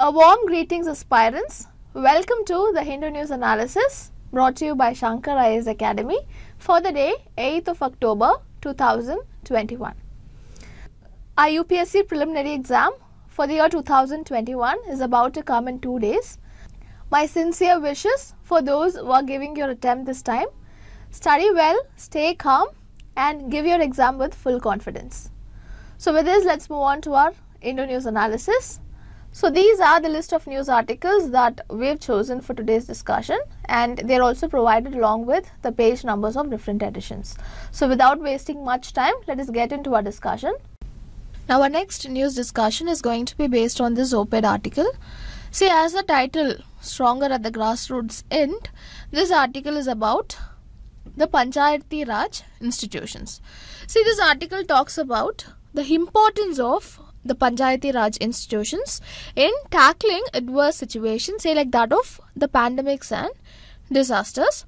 A warm greetings aspirants. Welcome to the Hindu News Analysis brought to you by Shankar IS Academy for the day 8th of October 2021. Our UPSC preliminary exam for the year 2021 is about to come in two days. My sincere wishes for those who are giving your attempt this time. Study well, stay calm and give your exam with full confidence. So with this let's move on to our Indo News Analysis. So these are the list of news articles that we've chosen for today's discussion and they're also provided along with the page numbers of different editions. So without wasting much time, let us get into our discussion. Now our next news discussion is going to be based on this op-ed article. See as the title, Stronger at the Grassroots End, this article is about the Panchayati Raj institutions. See this article talks about the importance of the Panchayati Raj institutions in tackling adverse situations, say like that of the pandemics and disasters.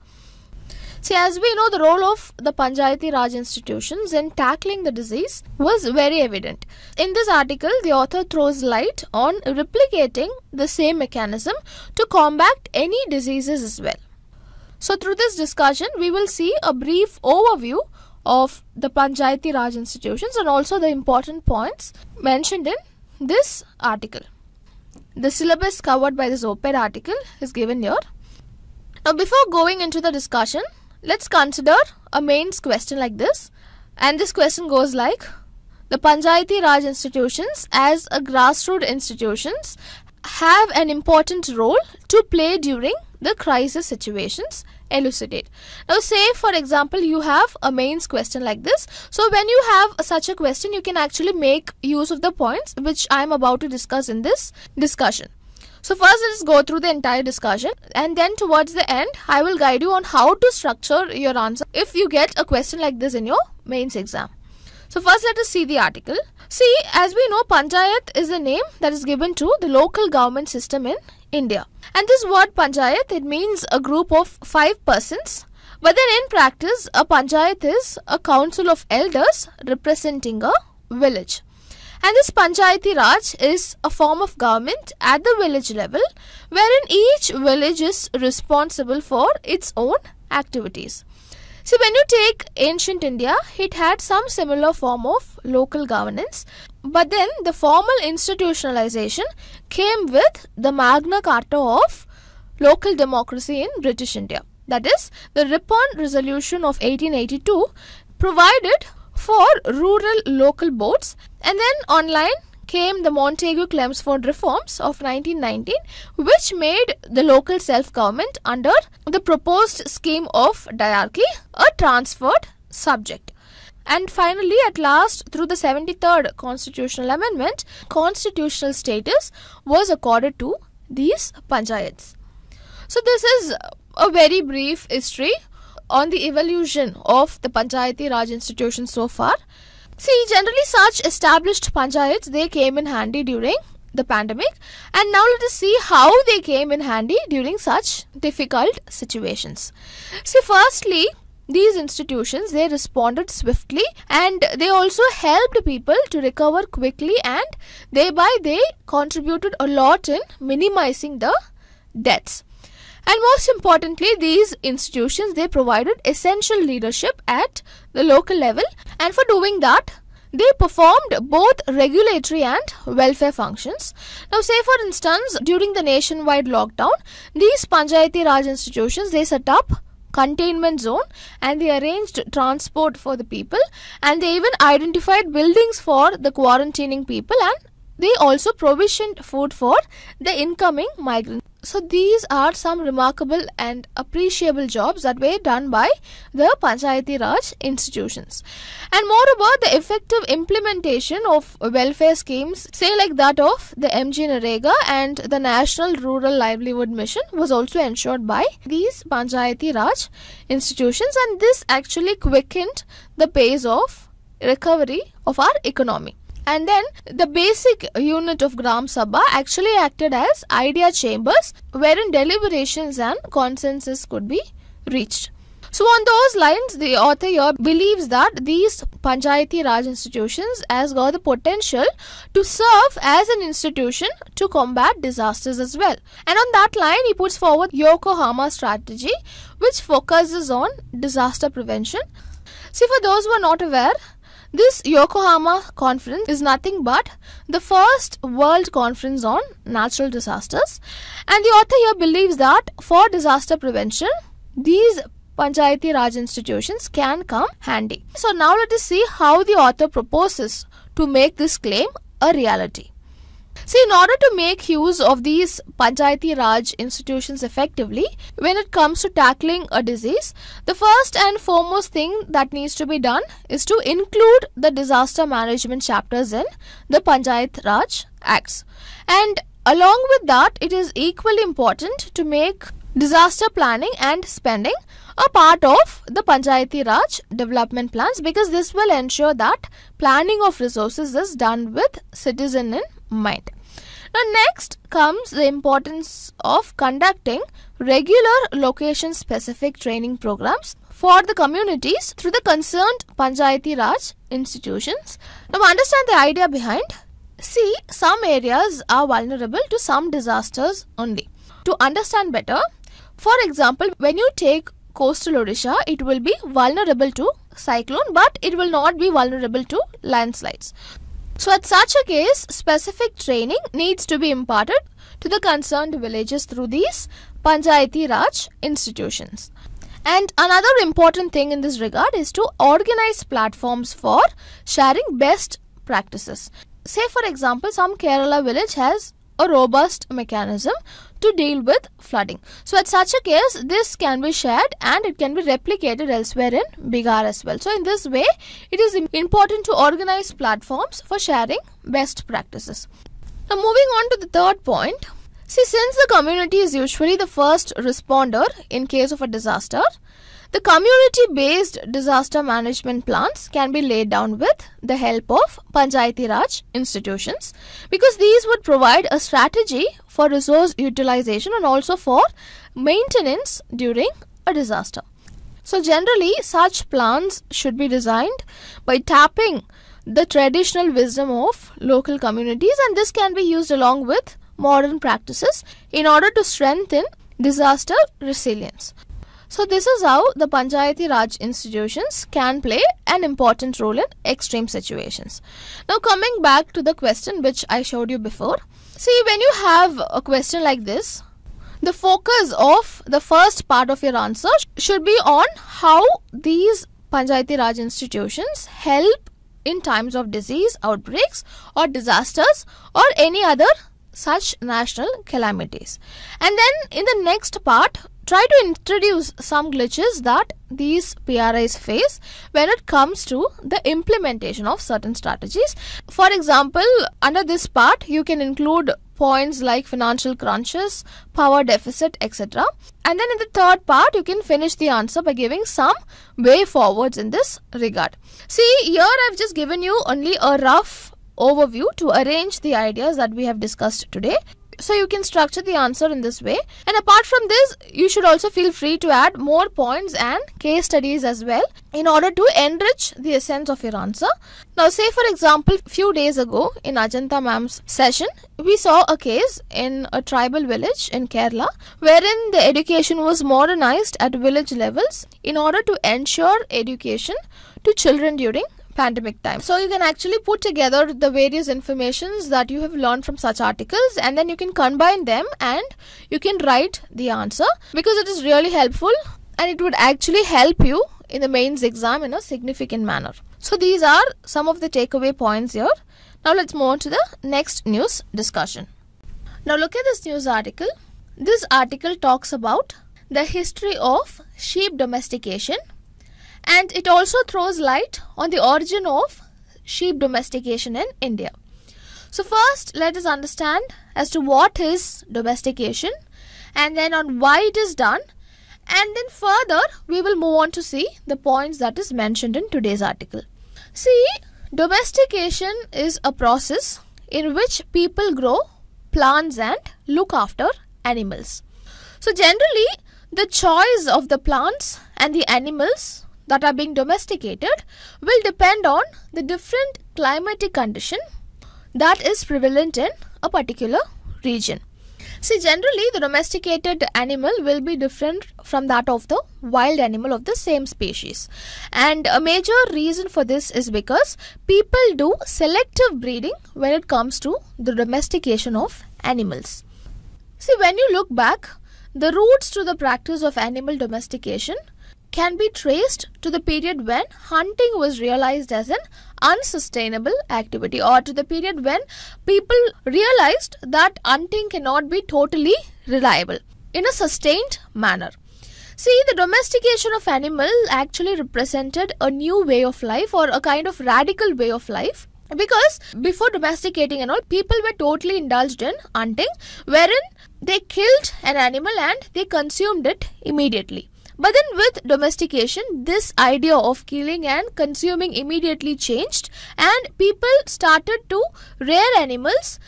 See, as we know, the role of the Panchayati Raj institutions in tackling the disease was very evident. In this article, the author throws light on replicating the same mechanism to combat any diseases as well. So, through this discussion, we will see a brief overview of the Panchayati Raj institutions and also the important points mentioned in this article. The syllabus covered by this op-ed article is given here. Now before going into the discussion, let's consider a mains question like this and this question goes like the Panchayati Raj institutions as a grassroots institutions have an important role to play during the crisis situations elucidate. Now say for example you have a mains question like this. So when you have such a question you can actually make use of the points which I am about to discuss in this discussion. So first let's go through the entire discussion and then towards the end I will guide you on how to structure your answer if you get a question like this in your mains exam. So first let us see the article. See, as we know, Panchayat is the name that is given to the local government system in India. And this word Panchayat, it means a group of five persons. But then in practice, a Panchayat is a council of elders representing a village. And this Panchayati Raj is a form of government at the village level wherein each village is responsible for its own activities. So when you take ancient India, it had some similar form of local governance, but then the formal institutionalization came with the Magna Carta of local democracy in British India. That is, the Ripon Resolution of 1882 provided for rural local boards and then online came the Montagu claims for reforms of 1919 which made the local self-government under the proposed scheme of diarchy a transferred subject. And finally, at last, through the 73rd Constitutional Amendment, constitutional status was accorded to these panchayats. So, this is a very brief history on the evolution of the Panchayati Raj institution so far. See, generally such established panchayats, they came in handy during the pandemic and now let us see how they came in handy during such difficult situations. See, firstly, these institutions they responded swiftly and they also helped people to recover quickly and thereby they contributed a lot in minimizing the deaths and most importantly, these institutions, they provided essential leadership at the local level. And for doing that, they performed both regulatory and welfare functions. Now, say for instance, during the nationwide lockdown, these Panjayati Raj institutions, they set up containment zone and they arranged transport for the people and they even identified buildings for the quarantining people and they also provisioned food for the incoming migrants. So these are some remarkable and appreciable jobs that were done by the Panchayati Raj institutions. And moreover, the effective implementation of welfare schemes, say like that of the MG Narega and the National Rural Livelihood Mission was also ensured by these Panchayati Raj institutions and this actually quickened the pace of recovery of our economy. And then the basic unit of Gram Sabha actually acted as idea chambers wherein deliberations and consensus could be reached. So on those lines, the author here believes that these Panchayati Raj institutions has got the potential to serve as an institution to combat disasters as well. And on that line, he puts forward Yokohama strategy, which focuses on disaster prevention. See, for those who are not aware, this Yokohama conference is nothing but the first world conference on natural disasters and the author here believes that for disaster prevention, these Panchayati Raj institutions can come handy. So now let us see how the author proposes to make this claim a reality. See, in order to make use of these Panchayati Raj institutions effectively, when it comes to tackling a disease, the first and foremost thing that needs to be done is to include the disaster management chapters in the Panchayat Raj Acts. And along with that, it is equally important to make disaster planning and spending a part of the Panchayati Raj development plans because this will ensure that planning of resources is done with citizen in mind. Now next comes the importance of conducting regular location specific training programs for the communities through the concerned Panchayati Raj institutions. Now understand the idea behind. See, some areas are vulnerable to some disasters only. To understand better, for example, when you take coastal Odisha, it will be vulnerable to cyclone, but it will not be vulnerable to landslides. So at such a case, specific training needs to be imparted to the concerned villages through these Panchayati Raj institutions. And another important thing in this regard is to organize platforms for sharing best practices. Say for example, some Kerala village has a robust mechanism to deal with flooding. So at such a case, this can be shared and it can be replicated elsewhere in Bigar as well. So in this way, it is important to organize platforms for sharing best practices. Now moving on to the third point. See, since the community is usually the first responder in case of a disaster, the community-based disaster management plans can be laid down with the help of Panchayati Raj institutions because these would provide a strategy for resource utilization and also for maintenance during a disaster. So generally such plans should be designed by tapping the traditional wisdom of local communities and this can be used along with modern practices in order to strengthen disaster resilience. So this is how the Panchayati Raj institutions can play an important role in extreme situations. Now coming back to the question which I showed you before. See when you have a question like this, the focus of the first part of your answer should be on how these Panchayati Raj institutions help in times of disease outbreaks or disasters or any other such national calamities. And then in the next part, try to introduce some glitches that these PRIs face when it comes to the implementation of certain strategies. For example, under this part, you can include points like financial crunches, power deficit, etc. And then in the third part, you can finish the answer by giving some way forwards in this regard. See, here I've just given you only a rough overview to arrange the ideas that we have discussed today. So you can structure the answer in this way. And apart from this, you should also feel free to add more points and case studies as well in order to enrich the essence of your answer. Now say for example, few days ago in Ajanta ma'am's session, we saw a case in a tribal village in Kerala wherein the education was modernized at village levels in order to ensure education to children during pandemic time so you can actually put together the various informations that you have learned from such articles and then you can combine them and you can write the answer because it is really helpful and it would actually help you in the mains exam in a significant manner so these are some of the takeaway points here now let's move on to the next news discussion now look at this news article this article talks about the history of sheep domestication and it also throws light on the origin of sheep domestication in India. So first let us understand as to what is domestication and then on why it is done and then further we will move on to see the points that is mentioned in today's article. See domestication is a process in which people grow plants and look after animals. So generally the choice of the plants and the animals that are being domesticated will depend on the different climatic condition that is prevalent in a particular region. See, generally the domesticated animal will be different from that of the wild animal of the same species. And a major reason for this is because people do selective breeding when it comes to the domestication of animals. See, when you look back, the roots to the practice of animal domestication can be traced to the period when hunting was realized as an unsustainable activity or to the period when people realized that hunting cannot be totally reliable in a sustained manner. See, the domestication of animals actually represented a new way of life or a kind of radical way of life because before domesticating and all, people were totally indulged in hunting, wherein they killed an animal and they consumed it immediately. But then with domestication, this idea of killing and consuming immediately changed and people started to rear animals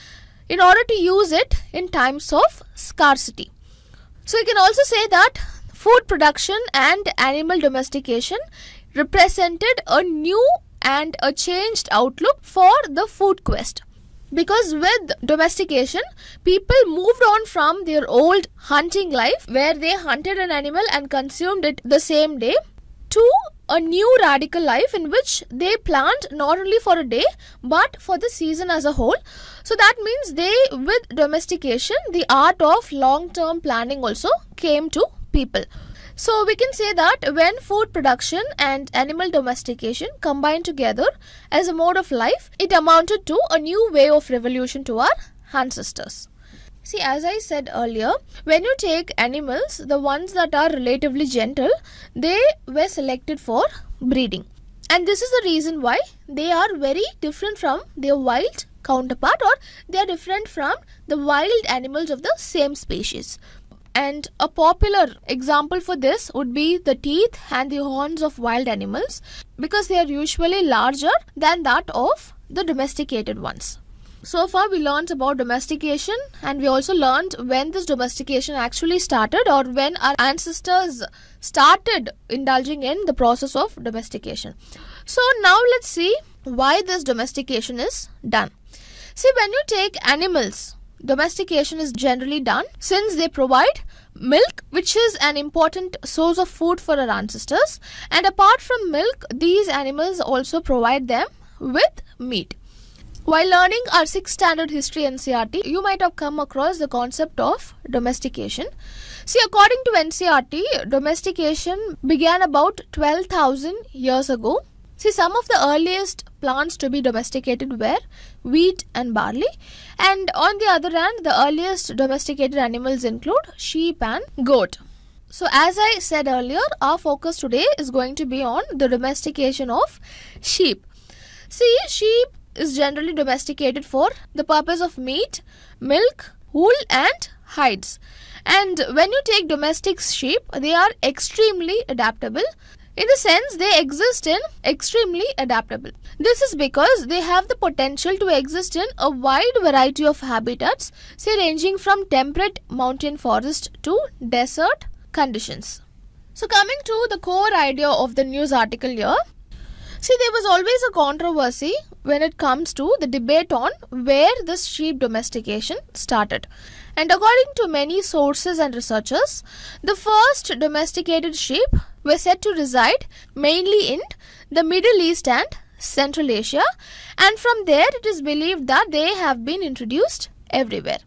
in order to use it in times of scarcity. So you can also say that food production and animal domestication represented a new and a changed outlook for the food quest because with domestication people moved on from their old hunting life where they hunted an animal and consumed it the same day to a new radical life in which they plant not only for a day but for the season as a whole so that means they with domestication the art of long term planning also came to people so we can say that when food production and animal domestication combined together as a mode of life, it amounted to a new way of revolution to our ancestors. See, as I said earlier, when you take animals, the ones that are relatively gentle, they were selected for breeding. And this is the reason why they are very different from their wild counterpart or they are different from the wild animals of the same species. And a popular example for this would be the teeth and the horns of wild animals because they are usually larger than that of the domesticated ones. So far, we learned about domestication and we also learned when this domestication actually started or when our ancestors started indulging in the process of domestication. So, now let's see why this domestication is done. See, when you take animals, domestication is generally done since they provide milk which is an important source of food for our ancestors and apart from milk these animals also provide them with meat while learning our 6th standard history NCRT, you might have come across the concept of domestication. See, according to NCRT, domestication began about 12,000 years ago See, some of the earliest plants to be domesticated were wheat and barley, and on the other hand, the earliest domesticated animals include sheep and goat. So, as I said earlier, our focus today is going to be on the domestication of sheep. See, sheep is generally domesticated for the purpose of meat, milk, wool, and hides. And when you take domestic sheep, they are extremely adaptable. In the sense, they exist in extremely adaptable. This is because they have the potential to exist in a wide variety of habitats, say ranging from temperate mountain forest to desert conditions. So coming to the core idea of the news article here, See, there was always a controversy when it comes to the debate on where this sheep domestication started. And according to many sources and researchers, the first domesticated sheep were said to reside mainly in the Middle East and Central Asia and from there it is believed that they have been introduced everywhere.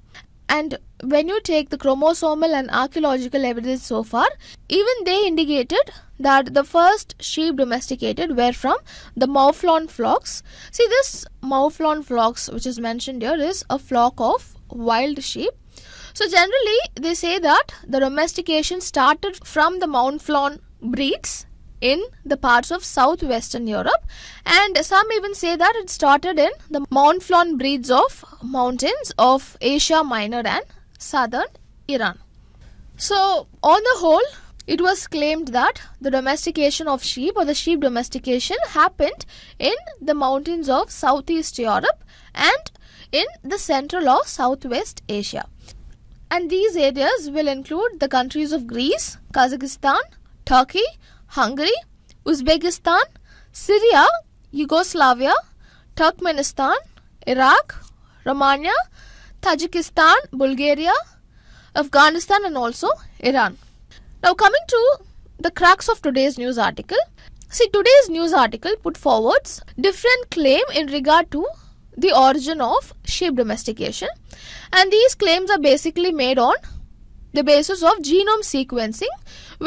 And when you take the chromosomal and archaeological evidence so far, even they indicated that the first sheep domesticated were from the Mouflon flocks. See this Mouflon flocks which is mentioned here is a flock of wild sheep. So generally they say that the domestication started from the Mouflon breeds in the parts of southwestern Europe and some even say that it started in the Mount breeds of mountains of Asia Minor and southern Iran. So on the whole it was claimed that the domestication of sheep or the sheep domestication happened in the mountains of southeast Europe and in the central or southwest Asia. And these areas will include the countries of Greece, Kazakhstan, Turkey, Hungary, Uzbekistan, Syria, Yugoslavia, Turkmenistan, Iraq, Romania, Tajikistan, Bulgaria, Afghanistan, and also Iran. Now, coming to the cracks of today's news article. See, today's news article put forwards different claim in regard to the origin of sheep domestication, and these claims are basically made on the basis of genome sequencing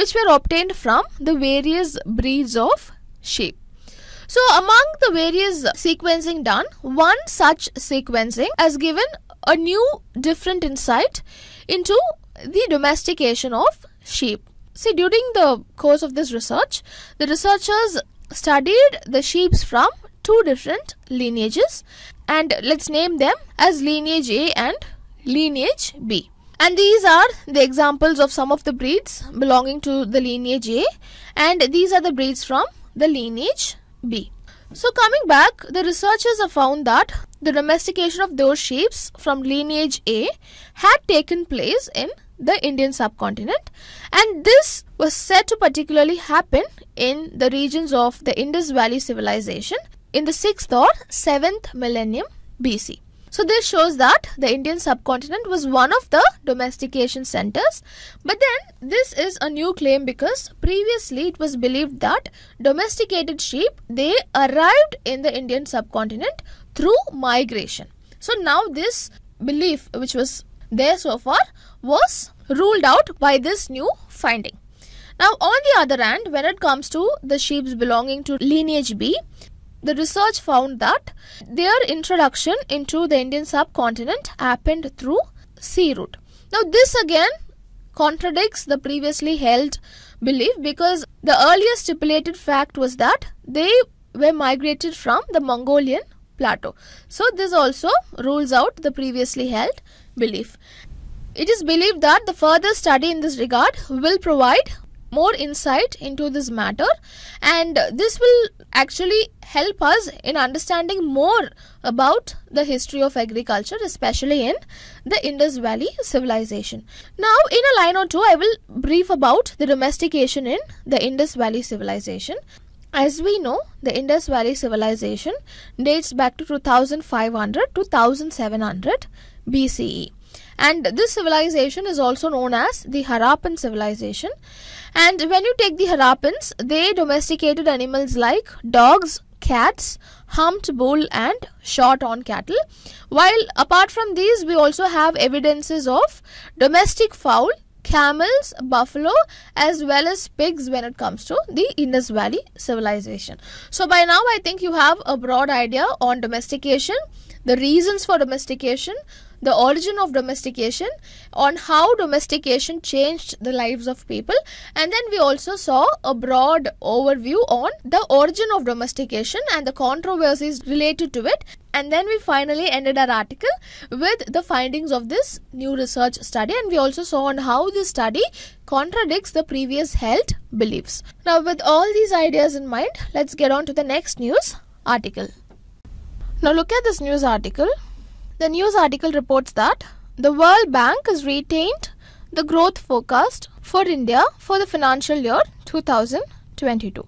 which were obtained from the various breeds of sheep. So among the various sequencing done, one such sequencing has given a new different insight into the domestication of sheep. See, during the course of this research, the researchers studied the sheeps from two different lineages and let's name them as lineage A and lineage B. And these are the examples of some of the breeds belonging to the lineage A and these are the breeds from the lineage B. So coming back, the researchers have found that the domestication of those sheep from lineage A had taken place in the Indian subcontinent and this was said to particularly happen in the regions of the Indus Valley civilization in the 6th or 7th millennium BC. So this shows that the Indian subcontinent was one of the domestication centers. But then this is a new claim because previously it was believed that domesticated sheep, they arrived in the Indian subcontinent through migration. So now this belief which was there so far was ruled out by this new finding. Now on the other hand, when it comes to the sheep's belonging to lineage B, the research found that their introduction into the Indian subcontinent happened through sea route. Now this again contradicts the previously held belief because the earlier stipulated fact was that they were migrated from the Mongolian plateau. So this also rules out the previously held belief. It is believed that the further study in this regard will provide more insight into this matter and this will actually help us in understanding more about the history of agriculture especially in the Indus Valley civilization. Now in a line or two I will brief about the domestication in the Indus Valley civilization. As we know, the Indus Valley civilization dates back to 2500 to 1700 BCE. And this civilization is also known as the Harappan civilization. And when you take the Harappans, they domesticated animals like dogs, cats, humped bull and shot on cattle. While apart from these, we also have evidences of domestic fowl, camels, buffalo as well as pigs when it comes to the Indus Valley civilization. So by now I think you have a broad idea on domestication, the reasons for domestication, the origin of domestication, on how domestication changed the lives of people, and then we also saw a broad overview on the origin of domestication and the controversies related to it. And then we finally ended our article with the findings of this new research study, and we also saw on how this study contradicts the previous health beliefs. Now, with all these ideas in mind, let's get on to the next news article. Now, look at this news article the news article reports that the World Bank has retained the growth forecast for India for the financial year 2022.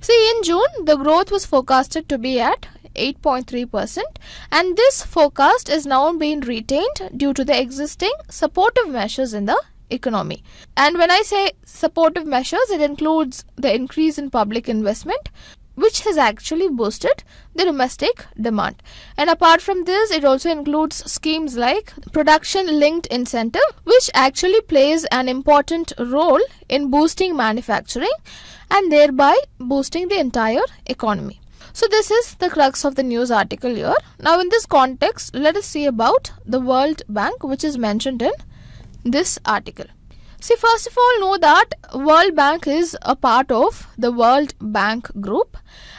See, in June, the growth was forecasted to be at 8.3% and this forecast is now being retained due to the existing supportive measures in the economy. And when I say supportive measures, it includes the increase in public investment, which has actually boosted the domestic demand. And apart from this, it also includes schemes like production linked incentive, which actually plays an important role in boosting manufacturing and thereby boosting the entire economy. So this is the crux of the news article here. Now in this context, let us see about the World Bank which is mentioned in this article. See, first of all, know that World Bank is a part of the World Bank Group,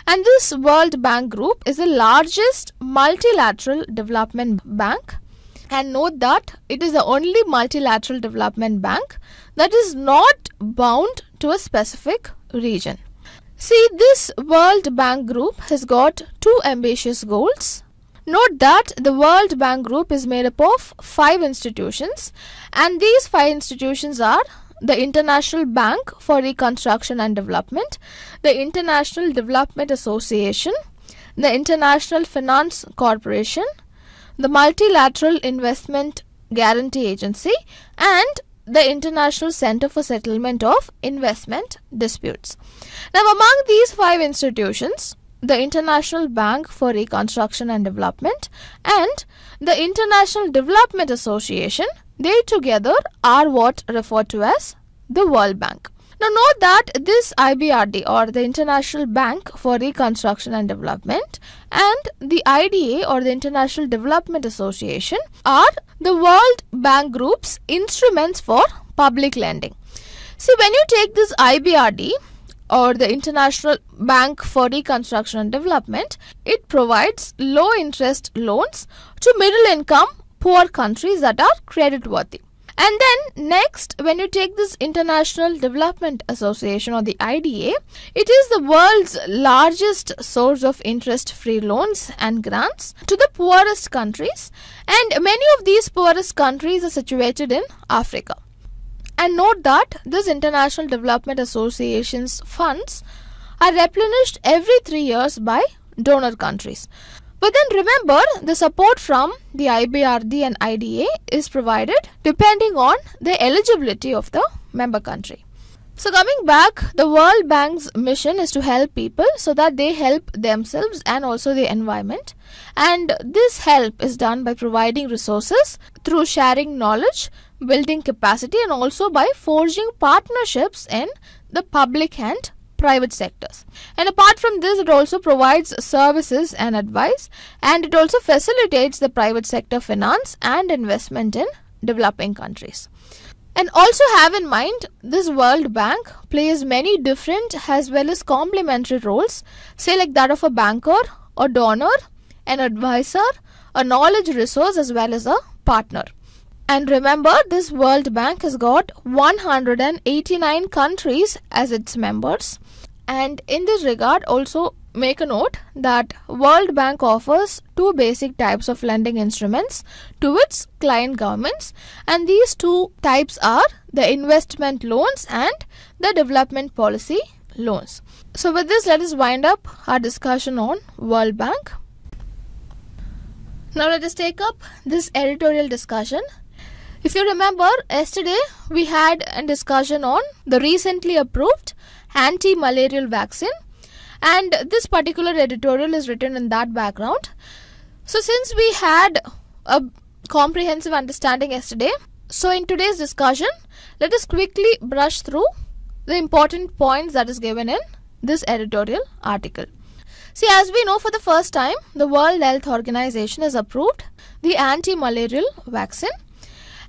and this World Bank Group is the largest multilateral development bank. And note that it is the only multilateral development bank that is not bound to a specific region. See, this World Bank Group has got two ambitious goals. Note that the World Bank Group is made up of five institutions and these five institutions are the International Bank for Reconstruction and Development, the International Development Association, the International Finance Corporation, the Multilateral Investment Guarantee Agency and the International Center for Settlement of Investment Disputes. Now among these five institutions, the International Bank for Reconstruction and Development and the International Development Association, they together are what referred to as the World Bank. Now note that this IBRD or the International Bank for Reconstruction and Development and the IDA or the International Development Association are the World Bank Group's instruments for public lending. See when you take this IBRD, or the International Bank for Reconstruction and Development, it provides low interest loans to middle income poor countries that are credit worthy. And then next, when you take this International Development Association or the IDA, it is the world's largest source of interest-free loans and grants to the poorest countries. And many of these poorest countries are situated in Africa. And note that this International Development Association's funds are replenished every three years by donor countries. But then remember, the support from the IBRD and IDA is provided depending on the eligibility of the member country. So coming back, the World Bank's mission is to help people so that they help themselves and also the environment. And this help is done by providing resources through sharing knowledge, building capacity and also by forging partnerships in the public and private sectors. And apart from this, it also provides services and advice and it also facilitates the private sector finance and investment in developing countries. And also have in mind this World Bank plays many different as well as complementary roles, say like that of a banker, a donor, an advisor, a knowledge resource as well as a partner. And remember, this World Bank has got 189 countries as its members. And in this regard, also make a note that World Bank offers two basic types of lending instruments to its client governments and these two types are the investment loans and the development policy loans. So with this let us wind up our discussion on World Bank. Now let us take up this editorial discussion. If you remember yesterday we had a discussion on the recently approved anti-malarial vaccine and this particular editorial is written in that background so since we had a comprehensive understanding yesterday so in today's discussion let us quickly brush through the important points that is given in this editorial article See, as we know for the first time, the World Health Organization has approved the anti-malarial vaccine.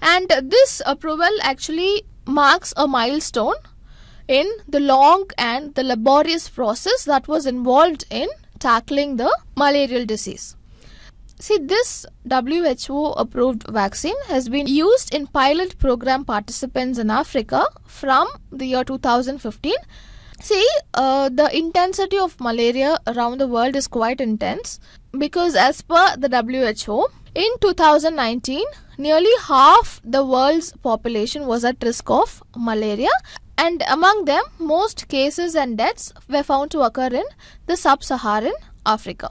And this approval actually marks a milestone in the long and the laborious process that was involved in tackling the malarial disease. See, this WHO approved vaccine has been used in pilot program participants in Africa from the year 2015. See, uh, the intensity of malaria around the world is quite intense because, as per the WHO, in 2019, nearly half the world's population was at risk of malaria and among them most cases and deaths were found to occur in the sub-Saharan Africa.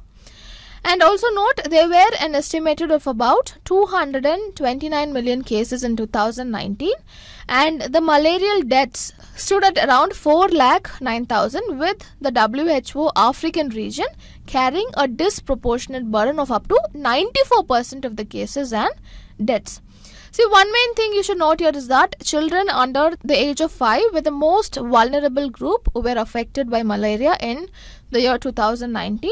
And also note there were an estimated of about 229 million cases in 2019 and the malarial deaths stood at around 4 lakh 9000 with the WHO African region carrying a disproportionate burden of up to 94% of the cases and deaths. See, one main thing you should note here is that children under the age of 5 were the most vulnerable group who were affected by malaria in the year 2019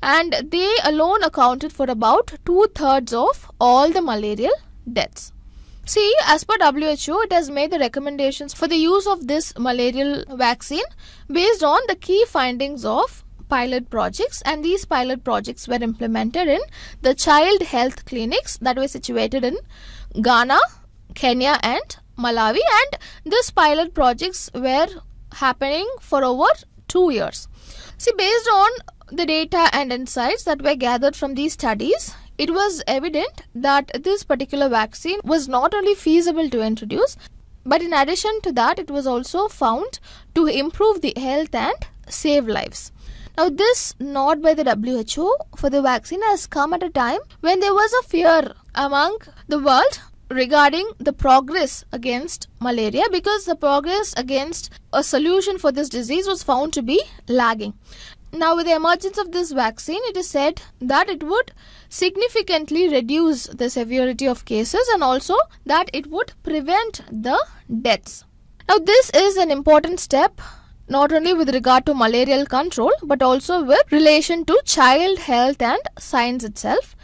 and they alone accounted for about two-thirds of all the malarial deaths. See, as per WHO, it has made the recommendations for the use of this malarial vaccine based on the key findings of pilot projects and these pilot projects were implemented in the child health clinics that were situated in Ghana, Kenya and Malawi and these pilot projects were happening for over two years. See based on the data and insights that were gathered from these studies, it was evident that this particular vaccine was not only feasible to introduce, but in addition to that, it was also found to improve the health and save lives. Now, this nod by the WHO for the vaccine has come at a time when there was a fear among the world regarding the progress against malaria because the progress against a solution for this disease was found to be lagging. Now, with the emergence of this vaccine, it is said that it would significantly reduce the severity of cases and also that it would prevent the deaths. Now, this is an important step not only with regard to malarial control but also with relation to child health and science itself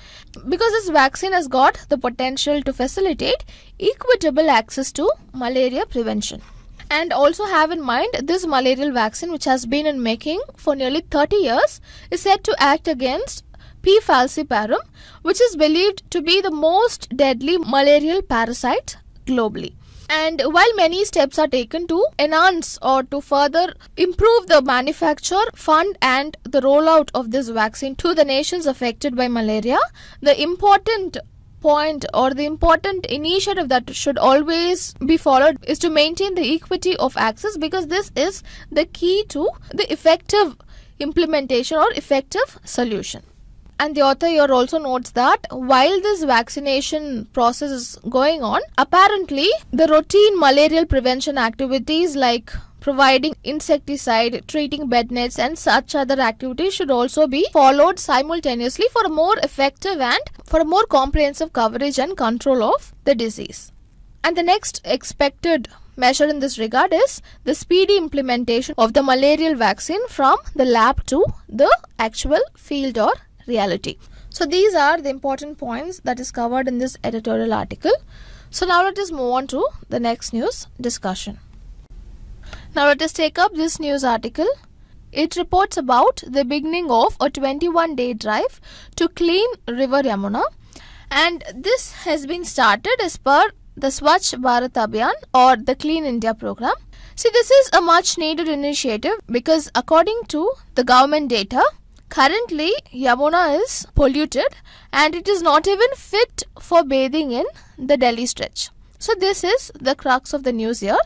because this vaccine has got the potential to facilitate equitable access to malaria prevention and also have in mind this malarial vaccine which has been in making for nearly 30 years is said to act against P. falciparum which is believed to be the most deadly malarial parasite globally and while many steps are taken to enhance or to further improve the manufacture, fund, and the rollout of this vaccine to the nations affected by malaria, the important point or the important initiative that should always be followed is to maintain the equity of access because this is the key to the effective implementation or effective solution. And the author here also notes that while this vaccination process is going on, apparently the routine malarial prevention activities like providing insecticide, treating bed nets and such other activities should also be followed simultaneously for more effective and for more comprehensive coverage and control of the disease. And the next expected measure in this regard is the speedy implementation of the malarial vaccine from the lab to the actual field or reality. So these are the important points that is covered in this editorial article. So now let us move on to the next news discussion. Now let us take up this news article. It reports about the beginning of a 21 day drive to clean river Yamuna and this has been started as per the Swachh Bharat Abhiyan or the Clean India program. See, this is a much needed initiative because according to the government data, Currently, Yamuna is polluted and it is not even fit for bathing in the Delhi stretch. So, this is the crux of the news here.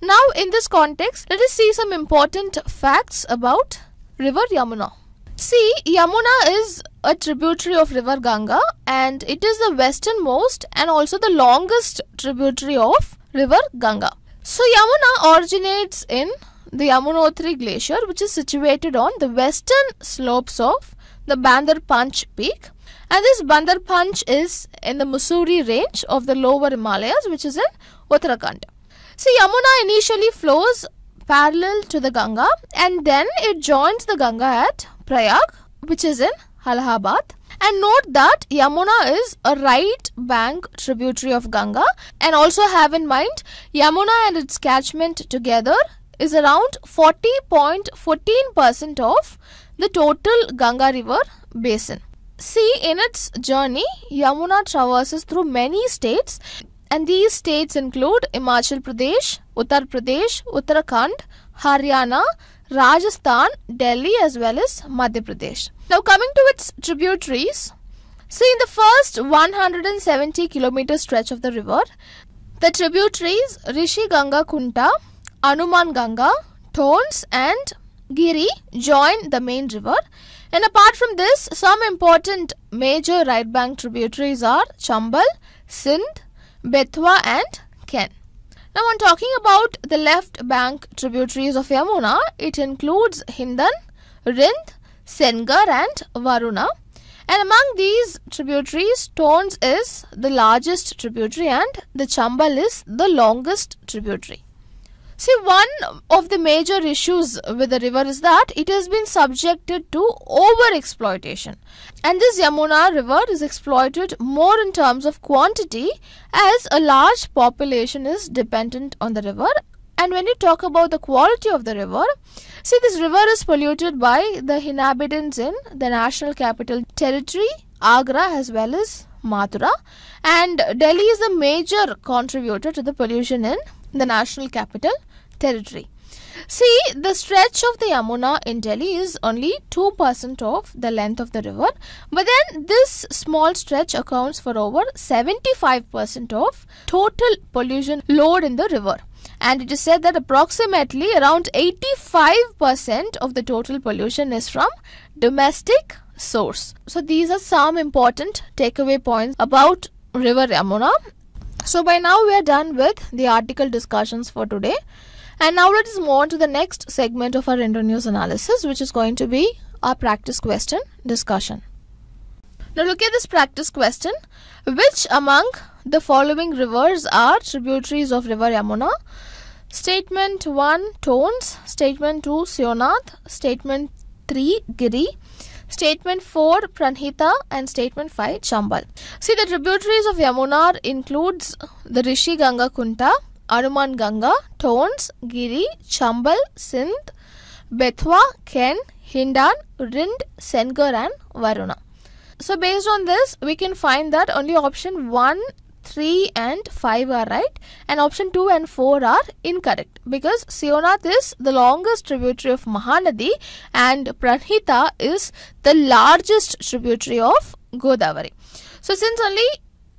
Now, in this context, let us see some important facts about river Yamuna. See, Yamuna is a tributary of river Ganga and it is the westernmost and also the longest tributary of river Ganga. So, Yamuna originates in the Yamunotri Glacier, which is situated on the western slopes of the Bandarpanch Peak. And this Bandarpanch is in the Mussoorie range of the lower Himalayas, which is in Uttarakhand. See, Yamuna initially flows parallel to the Ganga and then it joins the Ganga at Prayag, which is in Allahabad. And note that Yamuna is a right bank tributary of Ganga and also have in mind Yamuna and its catchment together is around 40.14% of the total Ganga river basin. See, in its journey, Yamuna traverses through many states and these states include Himachal Pradesh, Uttar Pradesh, Uttarakhand, Haryana, Rajasthan, Delhi as well as Madhya Pradesh. Now coming to its tributaries, see in the first 170 kilometer stretch of the river, the tributaries Rishi Ganga Kunta, Anuman Ganga, Tolls and Giri join the main river. And apart from this, some important major right bank tributaries are Chambal, Sindh, Bethwa and Ken. Now on talking about the left bank tributaries of Yamuna, it includes Hindan, Rind, Sengar and Varuna. And among these tributaries, Tones is the largest tributary and the Chambal is the longest tributary. See, one of the major issues with the river is that it has been subjected to over exploitation. And this Yamuna river is exploited more in terms of quantity as a large population is dependent on the river. And when you talk about the quality of the river, see, this river is polluted by the inhabitants in the National Capital Territory, Agra, as well as Mathura. And Delhi is a major contributor to the pollution in the national capital territory. See, the stretch of the Yamuna in Delhi is only 2% of the length of the river, but then this small stretch accounts for over 75% of total pollution load in the river. And it is said that approximately around 85% of the total pollution is from domestic source. So these are some important takeaway points about river Yamuna so by now we are done with the article discussions for today. And now let us move on to the next segment of our Indo News analysis, which is going to be our practice question discussion. Now look at this practice question. Which among the following rivers are tributaries of River Yamuna? Statement 1 Tones, Statement 2 Sionath, Statement 3 Giri, Statement 4 Pranhita and Statement 5 Chambal. See the tributaries of Yamuna includes the Rishi Ganga Kunta, Anuman Ganga, tones Giri, Chambal, Sindh, Bethwa, Ken, Hindan, Rind, Sengar and Varuna. So based on this we can find that only option 1, 3 and 5 are right and option 2 and 4 are incorrect because Sionath is the longest tributary of Mahanadi and Pranhita is the largest tributary of Godavari. So since only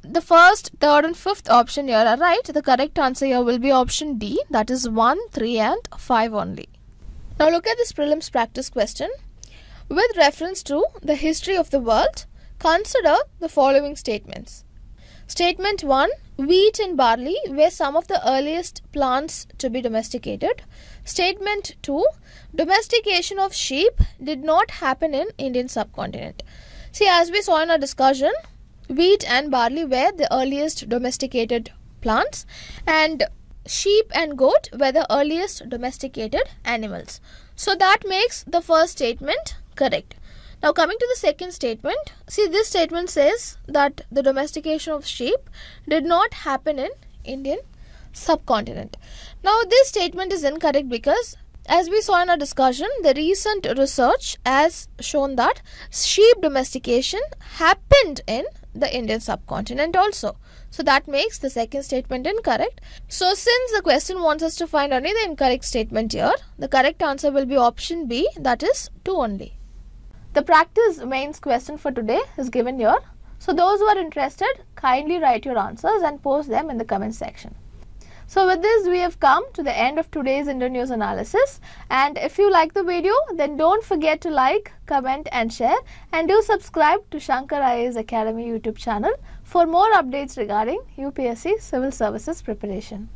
the first, third and fifth option here are right, the correct answer here will be option D that is 1, 3 and 5 only. Now look at this prelims practice question. With reference to the history of the world, consider the following statements. Statement 1 Wheat and barley were some of the earliest plants to be domesticated. Statement 2 Domestication of sheep did not happen in Indian subcontinent. See, as we saw in our discussion, wheat and barley were the earliest domesticated plants and sheep and goat were the earliest domesticated animals. So that makes the first statement correct. Now coming to the second statement, see this statement says that the domestication of sheep did not happen in Indian subcontinent. Now this statement is incorrect because as we saw in our discussion, the recent research has shown that sheep domestication happened in the Indian subcontinent also. So that makes the second statement incorrect. So since the question wants us to find only the incorrect statement here, the correct answer will be option B that is 2 only. The practice mains question for today is given here. So those who are interested, kindly write your answers and post them in the comment section. So with this, we have come to the end of today's Indo News analysis. And if you like the video, then don't forget to like, comment and share. And do subscribe to Shankar IAS Academy YouTube channel for more updates regarding UPSC Civil Services Preparation.